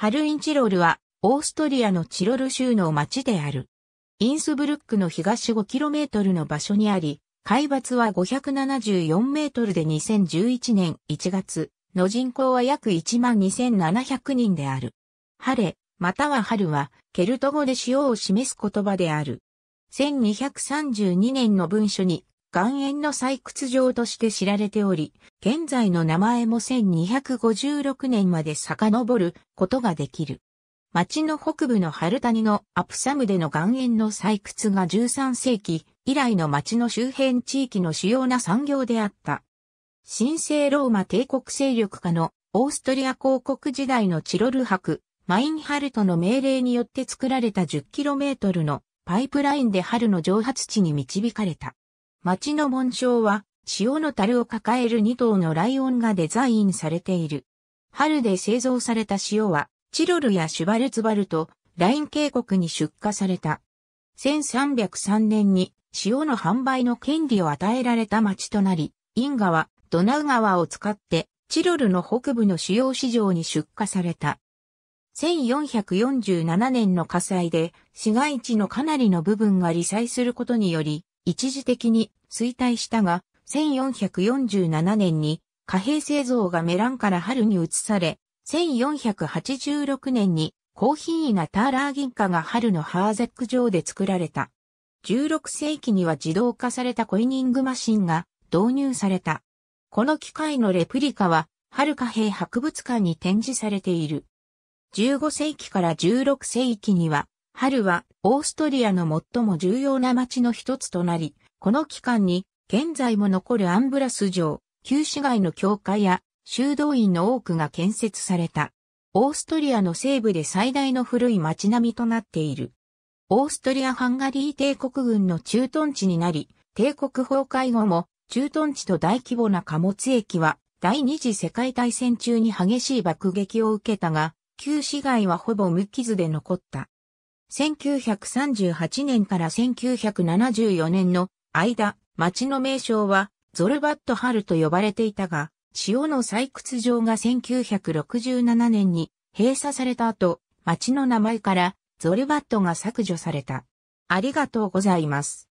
ハルインチロルは、オーストリアのチロル州の町である。インスブルックの東 5km の場所にあり、海抜は574メートルで2011年1月の人口は約12,700人である。晴れ、または春は、ケルト語で潮を示す言葉である。1232年の文書に、岩塩の採掘場として知られており、現在の名前も1256年まで遡ることができる。町の北部の春谷のアプサムでの岩塩の採掘が13世紀以来の町の周辺地域の主要な産業であった。神聖ローマ帝国勢力下のオーストリア広告時代のチロル博、マインハルトの命令によって作られた 10km のパイプラインで春の蒸発地に導かれた。町の紋章は、塩の樽を抱える2頭のライオンがデザインされている。春で製造された塩は、チロルやシュバルツバルト、ライン渓谷に出荷された。1303年に塩の販売の権利を与えられた町となり、インはドナウ川を使ってチロルの北部の主要市場に出荷された。1447年の火災で市街地のかなりの部分が理災することにより、一時的に衰退したが、1447年に貨幣製造がメランから春に移され、1486年に高品位なターラー銀貨が春のハーゼック城で作られた。16世紀には自動化されたコイニングマシンが導入された。この機械のレプリカは、春貨幣博物館に展示されている。15世紀から16世紀には、ハルはオーストリアの最も重要な町の一つとなり、この期間に現在も残るアンブラス城、旧市街の教会や修道院の多くが建設された。オーストリアの西部で最大の古い町並みとなっている。オーストリア・ハンガリー帝国軍の駐屯地になり、帝国崩壊後も駐屯地と大規模な貨物駅は第二次世界大戦中に激しい爆撃を受けたが、旧市街はほぼ無傷で残った。1938年から1974年の間、町の名称はゾルバットハルと呼ばれていたが、塩の採掘場が1967年に閉鎖された後、町の名前からゾルバットが削除された。ありがとうございます。